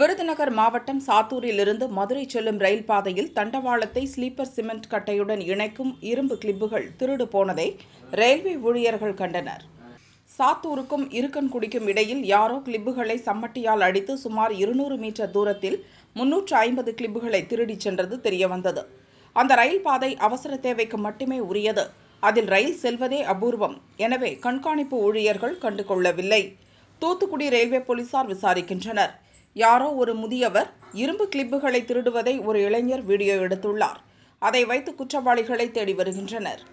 விருதுநகர் மாவட்டம் சாத்தூரிலிருந்து மதுரை செல்லும் ரயில் பாதையில் தண்டவாளத்தை ஸ்லீப்பர் சிமெண்ட் கட்டையுடன் இணைக்கும் இரும்பு கிளிப்புகள் திருடு போனதை ரயில்வே ஊழியர்கள் கண்டனர் சாத்தூருக்கும் இருக்கன்குடிக்கும் இடையில் யாரோ கிளிப்புகளை சம்மட்டியால் அடித்து சுமார் இருநூறு மீட்டர் தூரத்தில் முன்னூற்று ஐம்பது கிளிப்புகளை திருடிச் சென்றது தெரியவந்தது அந்த ரயில் பாதை அவசர தேவைக்கு மட்டுமே உரியது அதில் ரயில் செல்வதே அபூர்வம் எனவே கண்காணிப்பு ஊழியர்கள் கண்டுகொள்ளவில்லை தூத்துக்குடி ரயில்வே போலீசார் விசாரிக்கின்றனர் யாரோ ஒரு முதியவர் இரும்பு கிளிப்புகளை திருடுவதை ஒரு இளைஞர் வீடியோ எடுத்துள்ளார் அதை வைத்து குற்றவாளிகளை தேடி வருகின்றனர்